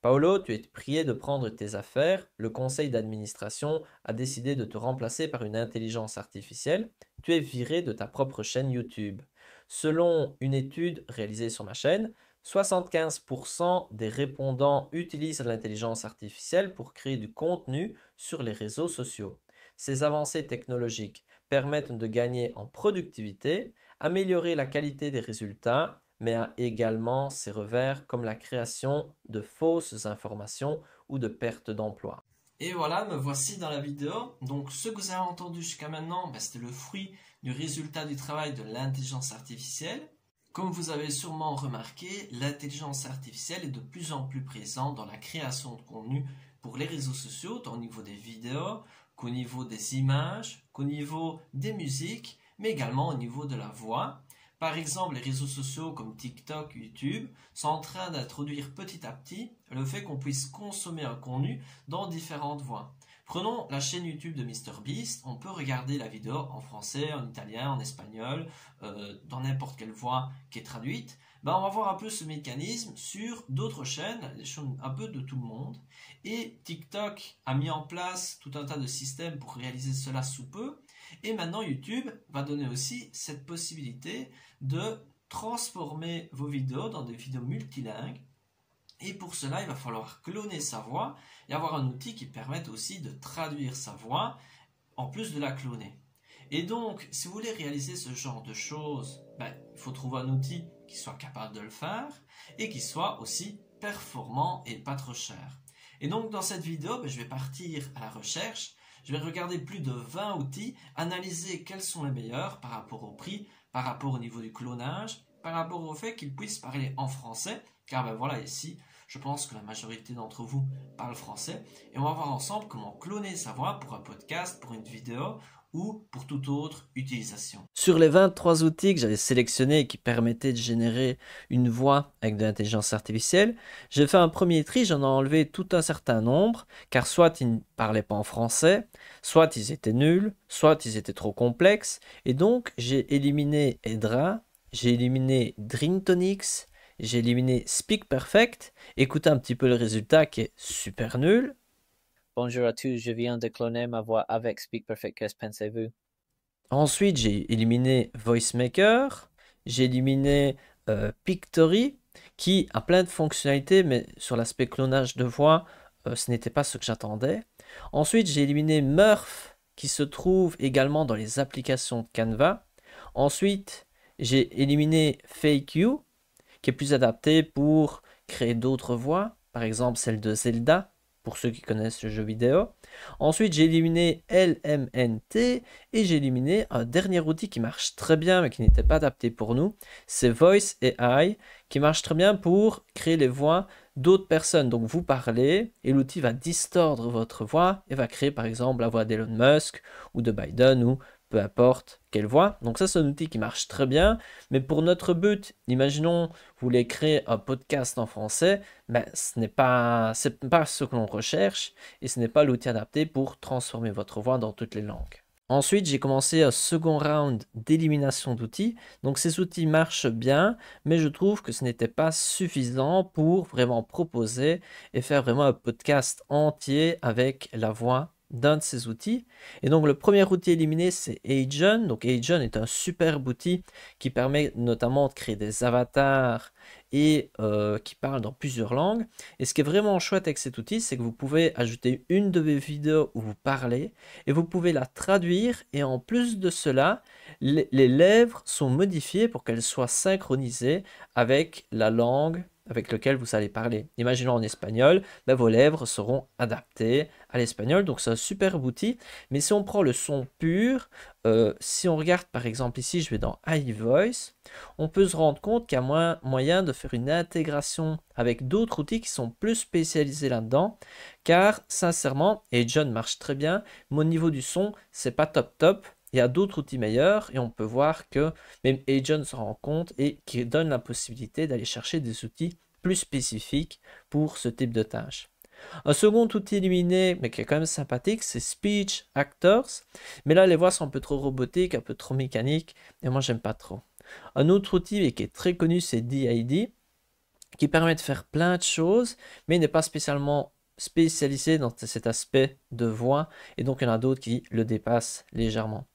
Paolo, tu es prié de prendre tes affaires, le conseil d'administration a décidé de te remplacer par une intelligence artificielle, tu es viré de ta propre chaîne YouTube. Selon une étude réalisée sur ma chaîne, 75% des répondants utilisent l'intelligence artificielle pour créer du contenu sur les réseaux sociaux. Ces avancées technologiques permettent de gagner en productivité, améliorer la qualité des résultats mais a également ses revers comme la création de fausses informations ou de pertes d'emploi. Et voilà, me voici dans la vidéo. Donc ce que vous avez entendu jusqu'à maintenant, ben, c'est le fruit du résultat du travail de l'intelligence artificielle. Comme vous avez sûrement remarqué, l'intelligence artificielle est de plus en plus présente dans la création de contenu pour les réseaux sociaux, tant au niveau des vidéos qu'au niveau des images, qu'au niveau des musiques, mais également au niveau de la voix. Par exemple, les réseaux sociaux comme TikTok, YouTube sont en train d'introduire petit à petit le fait qu'on puisse consommer un contenu dans différentes voies. Prenons la chaîne YouTube de MrBeast, on peut regarder la vidéo en français, en italien, en espagnol, euh, dans n'importe quelle voix qui est traduite. Ben, on va voir un peu ce mécanisme sur d'autres chaînes, chaînes un peu de tout le monde. Et TikTok a mis en place tout un tas de systèmes pour réaliser cela sous peu. Et maintenant, YouTube va donner aussi cette possibilité de transformer vos vidéos dans des vidéos multilingues. Et pour cela, il va falloir cloner sa voix et avoir un outil qui permette aussi de traduire sa voix en plus de la cloner. Et donc, si vous voulez réaliser ce genre de choses, ben, il faut trouver un outil qui soit capable de le faire et qui soit aussi performant et pas trop cher. Et donc, dans cette vidéo, ben, je vais partir à la recherche je vais regarder plus de 20 outils, analyser quels sont les meilleurs par rapport au prix, par rapport au niveau du clonage, par rapport au fait qu'ils puissent parler en français, car ben voilà, ici, je pense que la majorité d'entre vous parle français, et on va voir ensemble comment cloner sa voix pour un podcast, pour une vidéo, ou pour toute autre utilisation. Sur les 23 outils que j'avais sélectionnés qui permettaient de générer une voix avec de l'intelligence artificielle, j'ai fait un premier tri, j'en ai enlevé tout un certain nombre, car soit ils ne parlaient pas en français, soit ils étaient nuls, soit ils étaient trop complexes, et donc j'ai éliminé Edra, j'ai éliminé Dreamtonics, j'ai éliminé Speak Perfect, écoutez un petit peu le résultat qui est super nul, Bonjour à tous, je viens de cloner ma voix avec Speak Perfect, qu'est-ce pensez-vous Ensuite, j'ai éliminé VoiceMaker, j'ai éliminé euh, Pictory, qui a plein de fonctionnalités, mais sur l'aspect clonage de voix, euh, ce n'était pas ce que j'attendais. Ensuite, j'ai éliminé Murph, qui se trouve également dans les applications de Canva. Ensuite, j'ai éliminé Fake You, qui est plus adapté pour créer d'autres voix, par exemple celle de Zelda pour ceux qui connaissent le jeu vidéo. Ensuite, j'ai éliminé LMNT et j'ai éliminé un dernier outil qui marche très bien mais qui n'était pas adapté pour nous. C'est Voice AI qui marche très bien pour créer les voix d'autres personnes. Donc vous parlez et l'outil va distordre votre voix et va créer par exemple la voix d'Elon Musk ou de Biden ou peu importe quelle voix, Donc ça, c'est un outil qui marche très bien. Mais pour notre but, imaginons, vous voulez créer un podcast en français, mais ben, ce n'est pas, pas ce que l'on recherche et ce n'est pas l'outil adapté pour transformer votre voix dans toutes les langues. Ensuite, j'ai commencé un second round d'élimination d'outils. Donc ces outils marchent bien, mais je trouve que ce n'était pas suffisant pour vraiment proposer et faire vraiment un podcast entier avec la voix d'un de ces outils. Et donc le premier outil éliminé, c'est Agent. Donc Agent est un superbe outil qui permet notamment de créer des avatars et euh, qui parle dans plusieurs langues. Et ce qui est vraiment chouette avec cet outil, c'est que vous pouvez ajouter une de vos vidéos où vous parlez et vous pouvez la traduire. Et en plus de cela, les lèvres sont modifiées pour qu'elles soient synchronisées avec la langue avec lequel vous allez parler. Imaginons en espagnol, ben, vos lèvres seront adaptées à l'espagnol, donc c'est un superbe outil. Mais si on prend le son pur, euh, si on regarde par exemple ici, je vais dans iVoice, on peut se rendre compte qu'il y a moins, moyen de faire une intégration avec d'autres outils qui sont plus spécialisés là-dedans, car sincèrement, et John marche très bien, mon niveau du son, c'est pas top top. Il y a d'autres outils meilleurs et on peut voir que même Agent se rend compte et qui donne la possibilité d'aller chercher des outils plus spécifiques pour ce type de tâche. Un second outil éliminé, mais qui est quand même sympathique, c'est Speech Actors. Mais là, les voix sont un peu trop robotiques, un peu trop mécaniques, et moi, j'aime pas trop. Un autre outil qui est très connu, c'est DID, qui permet de faire plein de choses, mais n'est pas spécialement spécialisé dans cet aspect de voix, et donc il y en a d'autres qui le dépassent légèrement.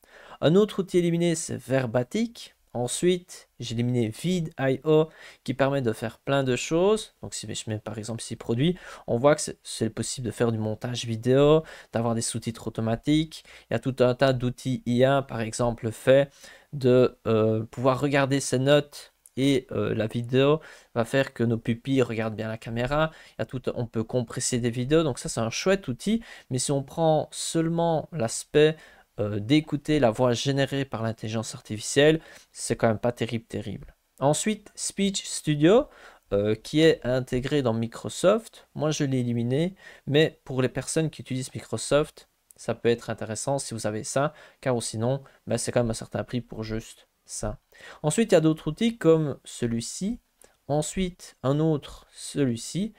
Un autre outil éliminé, c'est Verbatic. Ensuite, j'ai éliminé Vid.io qui permet de faire plein de choses. Donc si je mets par exemple ces produits, on voit que c'est possible de faire du montage vidéo, d'avoir des sous-titres automatiques. Il y a tout un tas d'outils IA, par exemple le fait de euh, pouvoir regarder ses notes et euh, la vidéo va faire que nos pupilles regardent bien la caméra. y a tout, on peut compresser des vidéos, donc ça c'est un chouette outil. Mais si on prend seulement l'aspect euh, d'écouter la voix générée par l'intelligence artificielle, c'est quand même pas terrible, terrible. Ensuite, Speech Studio, euh, qui est intégré dans Microsoft. Moi, je l'ai éliminé, mais pour les personnes qui utilisent Microsoft, ça peut être intéressant si vous avez ça, car sinon, bah, c'est quand même un certain prix pour juste ça. Ensuite, il y a d'autres outils comme celui-ci. Ensuite, un autre, celui-ci.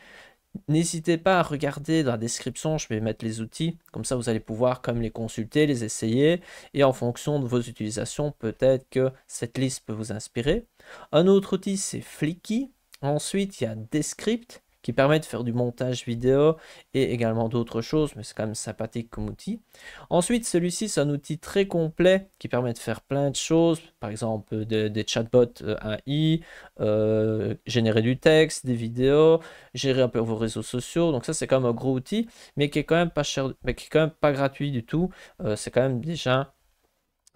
N'hésitez pas à regarder dans la description, je vais mettre les outils, comme ça vous allez pouvoir comme les consulter, les essayer, et en fonction de vos utilisations, peut-être que cette liste peut vous inspirer. Un autre outil, c'est Flicky. Ensuite, il y a Descript qui permet de faire du montage vidéo et également d'autres choses, mais c'est quand même sympathique comme outil. Ensuite, celui-ci, c'est un outil très complet qui permet de faire plein de choses, par exemple des, chatbots AI, euh, euh, générer du texte, des vidéos, gérer un peu vos réseaux sociaux. Donc ça, c'est quand même un gros outil, mais qui est quand même pas cher, mais qui est quand même pas gratuit du tout. Euh, c'est quand même déjà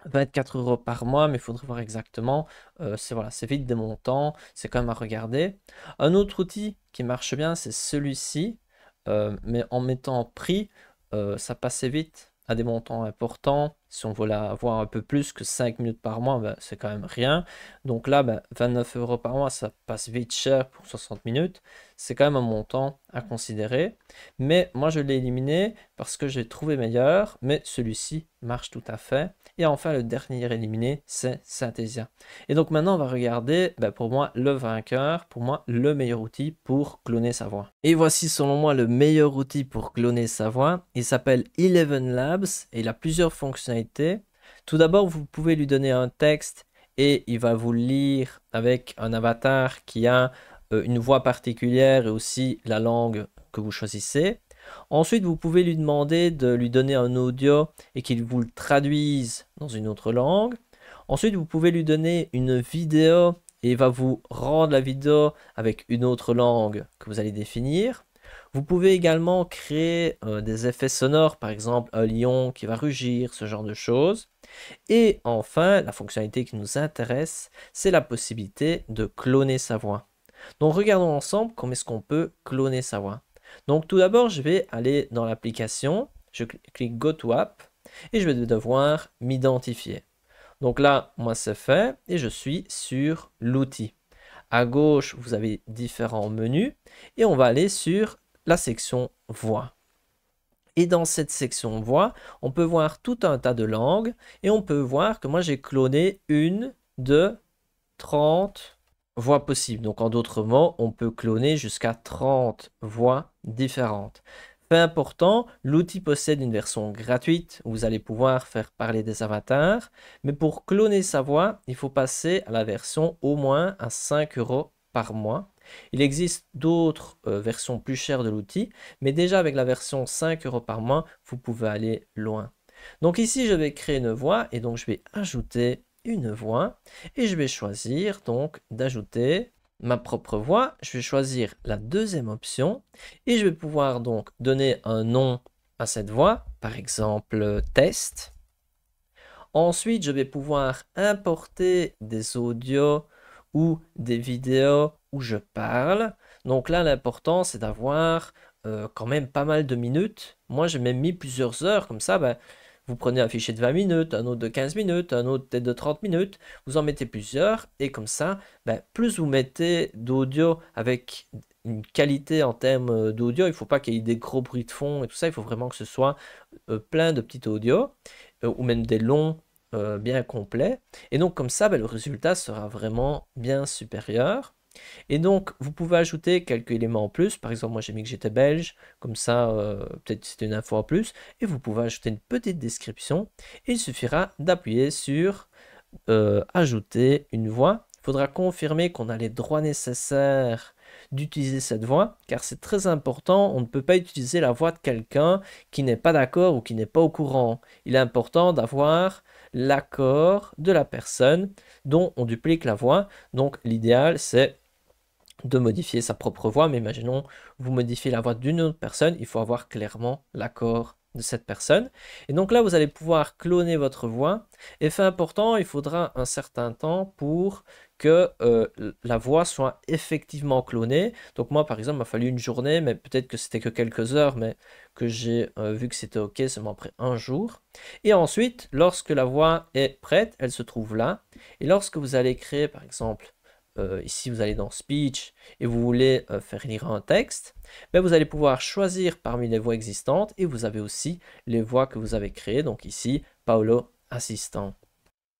24 euros par mois, mais il faudrait voir exactement. Euh, c'est voilà, c'est vite des montants, c'est quand même à regarder. Un autre outil qui marche bien, c'est celui-ci, euh, mais en mettant en prix, euh, ça passait vite à des montants importants. Si on veut avoir un peu plus que 5 minutes par mois, ben, c'est quand même rien. Donc là, 29 ben, euros par mois, ça passe vite cher pour 60 minutes c'est quand même un montant à considérer. Mais moi, je l'ai éliminé parce que j'ai trouvé meilleur, mais celui-ci marche tout à fait. Et enfin, le dernier éliminé, c'est Synthesia. Et donc maintenant, on va regarder, bah, pour moi, le vainqueur, pour moi, le meilleur outil pour cloner sa voix. Et voici, selon moi, le meilleur outil pour cloner sa voix. Il s'appelle Eleven Labs et il a plusieurs fonctionnalités. Tout d'abord, vous pouvez lui donner un texte et il va vous lire avec un avatar qui a euh, une voix particulière et aussi la langue que vous choisissez. Ensuite, vous pouvez lui demander de lui donner un audio et qu'il vous le traduise dans une autre langue. Ensuite, vous pouvez lui donner une vidéo et il va vous rendre la vidéo avec une autre langue que vous allez définir. Vous pouvez également créer euh, des effets sonores, par exemple un lion qui va rugir, ce genre de choses. Et enfin, la fonctionnalité qui nous intéresse, c'est la possibilité de cloner sa voix. Donc regardons ensemble comment est-ce qu'on peut cloner sa voix. Donc tout d'abord, je vais aller dans l'application, je clique Go to App et je vais devoir m'identifier. Donc là, moi c'est fait et je suis sur l'outil. À gauche, vous avez différents menus et on va aller sur la section voix. Et dans cette section voix, on peut voir tout un tas de langues et on peut voir que moi j'ai cloné une de 30 Voix possibles. Donc en d'autres mots, on peut cloner jusqu'à 30 voix différentes. Fait important, l'outil possède une version gratuite où vous allez pouvoir faire parler des avatars, mais pour cloner sa voix, il faut passer à la version au moins à 5 euros par mois. Il existe d'autres euh, versions plus chères de l'outil, mais déjà avec la version 5 euros par mois, vous pouvez aller loin. Donc ici, je vais créer une voix et donc je vais ajouter une voix et je vais choisir donc d'ajouter ma propre voix. Je vais choisir la deuxième option et je vais pouvoir donc donner un nom à cette voix, par exemple test. Ensuite, je vais pouvoir importer des audios ou des vidéos où je parle. Donc là, l'important, c'est d'avoir euh, quand même pas mal de minutes. Moi, j'ai même mis plusieurs heures, comme ça, bah, vous prenez un fichier de 20 minutes, un autre de 15 minutes, un autre peut-être de 30 minutes, vous en mettez plusieurs, et comme ça, ben, plus vous mettez d'audio avec une qualité en termes euh, d'audio, il ne faut pas qu'il y ait des gros bruits de fond et tout ça, il faut vraiment que ce soit euh, plein de petits audios, euh, ou même des longs bien complets. Et donc comme ça, ben, le résultat sera vraiment bien supérieur. Et donc, vous pouvez ajouter quelques éléments en plus. Par exemple, moi j'ai mis que j'étais belge, comme ça, euh, peut-être c'était une info en plus. Et vous pouvez ajouter une petite description. il suffira d'appuyer sur euh, Ajouter une voix. Il faudra confirmer qu'on a les droits nécessaires d'utiliser cette voix, car c'est très important, on ne peut pas utiliser la voix de quelqu'un qui n'est pas d'accord ou qui n'est pas au courant. Il est important d'avoir l'accord de la personne dont on duplique la voix. Donc l'idéal, c'est de modifier sa propre voix, mais imaginons, vous modifiez la voix d'une autre personne, il faut avoir clairement l'accord de cette personne. Et donc là, vous allez pouvoir cloner votre voix. Et fait important, il faudra un certain temps pour que euh, la voix soit effectivement clonée. Donc moi, par exemple, il m'a fallu une journée, mais peut-être que c'était que quelques heures, mais que j'ai euh, vu que c'était OK seulement après un jour. Et ensuite, lorsque la voix est prête, elle se trouve là. Et lorsque vous allez créer, par exemple, euh, ici vous allez dans Speech et vous voulez euh, faire lire un texte, mais ben, vous allez pouvoir choisir parmi les voix existantes et vous avez aussi les voix que vous avez créées, donc ici Paolo Assistant.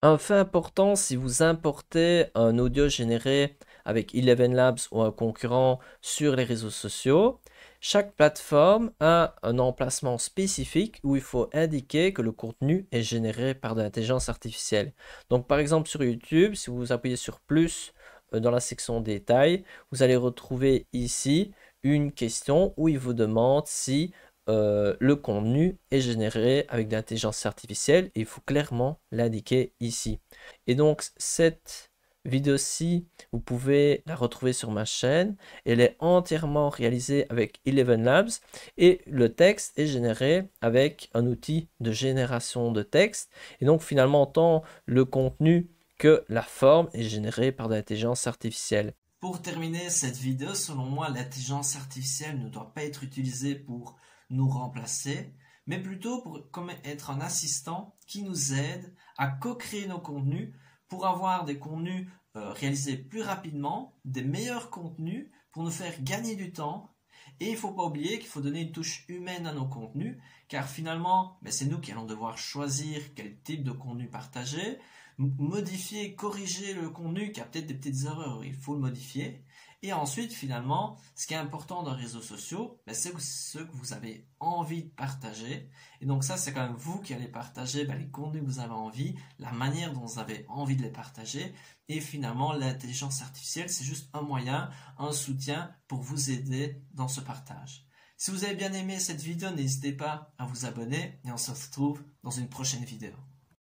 Un fait important, si vous importez un audio généré avec Eleven Labs ou un concurrent sur les réseaux sociaux, chaque plateforme a un emplacement spécifique où il faut indiquer que le contenu est généré par de l'intelligence artificielle. Donc par exemple sur YouTube, si vous appuyez sur plus euh, dans la section détails, vous allez retrouver ici une question où il vous demande si euh, le contenu est généré avec de l'intelligence artificielle il faut clairement l'indiquer ici. Et donc cette vidéo-ci, vous pouvez la retrouver sur ma chaîne. Elle est entièrement réalisée avec Eleven Labs et le texte est généré avec un outil de génération de texte. Et donc finalement, tant le contenu que la forme est générée par de l'intelligence artificielle. Pour terminer cette vidéo, selon moi, l'intelligence artificielle ne doit pas être utilisée pour nous remplacer, mais plutôt pour être un assistant qui nous aide à co-créer nos contenus pour avoir des contenus euh, réalisés plus rapidement, des meilleurs contenus pour nous faire gagner du temps. Et il ne faut pas oublier qu'il faut donner une touche humaine à nos contenus, car finalement, ben, c'est nous qui allons devoir choisir quel type de contenu partager, modifier, corriger le contenu qui a peut-être des petites erreurs, il faut le modifier. Et ensuite, finalement, ce qui est important dans les réseaux sociaux, ben, c'est ce que vous avez envie de partager. Et donc ça, c'est quand même vous qui allez partager ben, les contenus que vous avez envie, la manière dont vous avez envie de les partager. Et finalement, l'intelligence artificielle, c'est juste un moyen, un soutien pour vous aider dans ce partage. Si vous avez bien aimé cette vidéo, n'hésitez pas à vous abonner et on se retrouve dans une prochaine vidéo.